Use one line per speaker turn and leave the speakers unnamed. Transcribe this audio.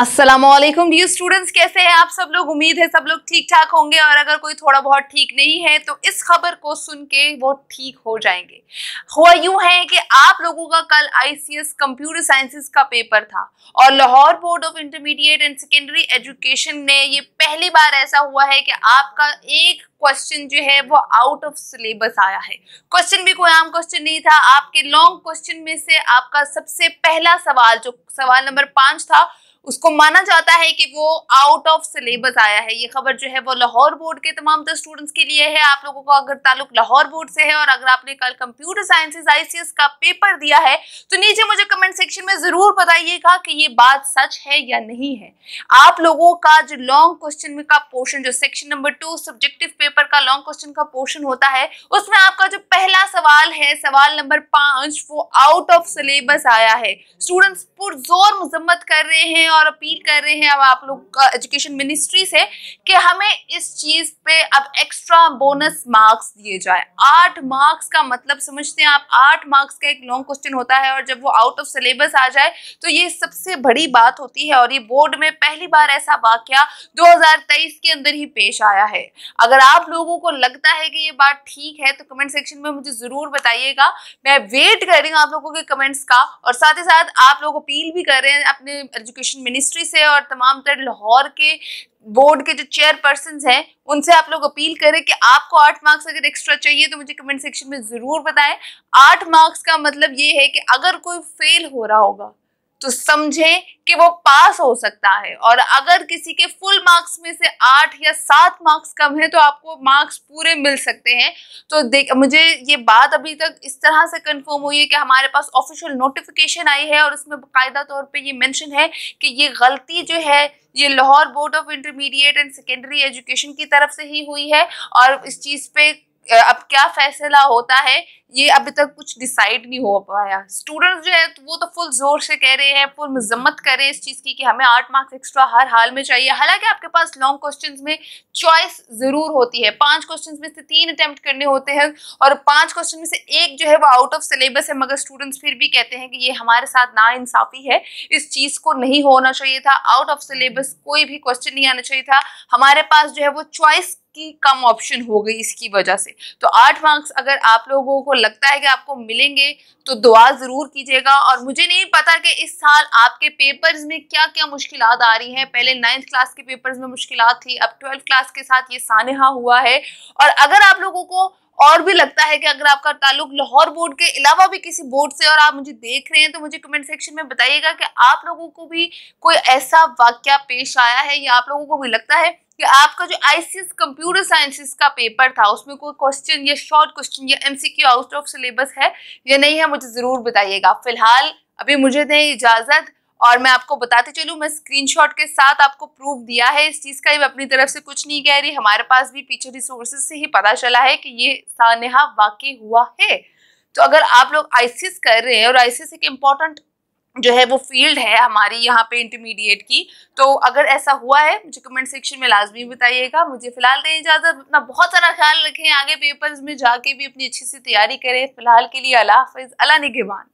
Aslam D students कैसे हैं आप सब लोग उम्मीद है सब लोग ठीक ठाक होंगे और अगर कोई थोड़ा बहुत ठीक नहीं है तो इस खबर को सुन के वो ठीक हो जाएंगे हुआ यूँ है कि आप लोगों का कल आईसीएस कंप्यूटर साइंसेस का पेपर था और Lahore board of intermediate and secondary education ने ये पहली बार ऐसा हुआ है कि आपका एक क्वेश्चन जो है वो आउट ऑफ सिलेबस आया है क्वेश्चन भी कोई आम क्वेश्चन नहीं था आपके लॉन्ग क्वेश्चन में से आपका सबसे पहला सवाल जो सवाल नंबर पाँच था उसको माना जाता है कि वो आउट ऑफ सिलेबस आया है ये खबर जो है वो लाहौर बोर्ड के तमाम स्टूडेंट्स के लिए है आप लोगों का अगर ताल्लुक लाहौर बोर्ड से है और अगर आपने कल कंप्यूटर साइंसेज आईसीएस का पेपर दिया है तो नीचे मुझे कमेंट सेक्शन में ज़रूर बताइएगा कि ये बात सच है या नहीं है आप लोगों का जो लॉन्ग क्वेश्चन का पोर्शन जो section number two subjective paper का लॉन्ग क्वेश्चन का पोर्शन होता है उसमें आपका जो पहला सवाल है सवाल नंबर पांच वो आउट ऑफ सिलेबस आया है स्टूडेंट्स पुरजोर मजम्मत कर रहे हैं और और अपील कर रहे हैं अब आप लोग एजुकेशन मिनिस्ट्री से कि हमें इस चीज पे अब एक्स्ट्रा बोनस मार्क्स दिए जाए आठ मार्क्स का मतलब समझते हैं आप आठ मार्क्स का एक लॉन्ग क्वेश्चन होता है और जब वो आउट ऑफ सिलेबस आ जाए तो ये सबसे बड़ी बात होती है और ये बोर्ड में पहली बार ऐसा वाक्य दो के अंदर ही पेश आया है अगर आप लोगों को लगता है कि ये बात ठीक है तो कमेंट सेक्शन में मुझे ज़रूर बताइएगा मैं वेट कर रही हूँ आप लोगों के कमेंट्स का और साथ ही साथ आप लोग अपील भी कर रहे हैं अपने एजुकेशन एजुकेशन मिनिस्ट्री से और तमाम तर लाहौर के बोर्ड के जो चेयरपर्सन हैं उनसे आप लोग अपील करें कि आपको आठ मार्क्स अगर एक्स्ट्रा चाहिए तो मुझे कमेंट सेक्शन में ज़रूर बताएं आठ मार्क्स का मतलब ये है कि अगर कोई फेल हो रहा होगा तो समझें कि वो पास हो सकता है और अगर किसी के फुल मार्क्स में से आठ या सात मार्क्स कम है तो आपको मार्क्स पूरे मिल सकते हैं तो देख मुझे ये बात अभी तक इस तरह से कंफर्म हुई है कि हमारे पास ऑफिशियल नोटिफिकेशन आई है और उसमें बाकायदा तौर पे ये मेंशन है कि ये गलती जो है ये Lahore board of intermediate and secondary education की तरफ से ही हुई है और इस चीज़ पे अब क्या फैसला होता है ये अभी तक कुछ डिसाइड नहीं हो पाया स्टूडेंट्स जो है तो वो तो फुल जोर से कह रहे हैं फुल मजम्मत कर रहे हैं इस चीज़ की कि हमें आठ मार्क्स एक्स्ट्रा हर हाल में चाहिए हालांकि आपके पास लॉन्ग क्वेश्चन में चॉइस ज़रूर होती है पांच क्वेश्चन में से तीन अटैम्प्ट करने होते हैं और पांच क्वेश्चन में से एक जो है वो आउट ऑफ सिलेबस है मगर स्टूडेंट्स फिर भी कहते हैं कि ये हमारे साथ नाइंसाफ़ी है इस चीज़ को नहीं होना चाहिए था आउट ऑफ सिलेबस कोई भी क्वेश्चन नहीं आना चाहिए था हमारे पास जो है वो चॉइस की कम ऑप्शन हो गई इसकी वजह से तो आठ मार्क्स अगर आप लोगों को लगता है कि आपको मिलेंगे तो दुआ ज़रूर कीजिएगा और मुझे नहीं पता कि इस साल आपके पेपर्स में क्या क्या मुश्किल आ रही हैं पहले नाइन्थ क्लास के पेपर्स में मुश्किल थी अब ट्वेल्थ क्लास के साथ ये सानहा हुआ है और अगर आप लोगों को और भी लगता है कि अगर आपका ताल्लुक लाहौर बोर्ड के अलावा भी किसी बोर्ड से और आप मुझे देख रहे हैं तो मुझे कमेंट सेक्शन में बताइएगा कि आप लोगों को भी कोई ऐसा वाक्य पेश आया है या आप लोगों को भी लगता है कि आपका जो आईसीएस कंप्यूटर साइंसेस का पेपर था उसमें कोई क्वेश्चन या शॉर्ट क्वेश्चन या एमसीक्यू आउट ऑफ सिलेबस है या नहीं है मुझे ज़रूर बताइएगा फिलहाल अभी मुझे दें इजाज़त और मैं आपको बताते चलूँ मैं स्क्रीनशॉट के साथ आपको प्रूफ दिया है इस चीज़ का मैं अपनी तरफ से कुछ नहीं कह रही हमारे पास भी पीछे रिसोर्सेज से ही पता चला है कि ये सानहा वाकई हुआ है तो अगर आप लोग आईसीएस कर रहे हैं और आईसीएस एक इम्पॉर्टेंट जो है वो फील्ड है हमारी यहाँ पे इंटरमीडिएट की तो अगर ऐसा हुआ है मुझे कमेंट सेक्शन में लाजमी बताइएगा मुझे फिलहाल दें तो इजाज़त अपना बहुत सारा ख्याल रखें आगे पेपर्स में जाके भी अपनी अच्छी सी तैयारी करें फिलहाल के लिए अला हाफिज़ अला निगेबान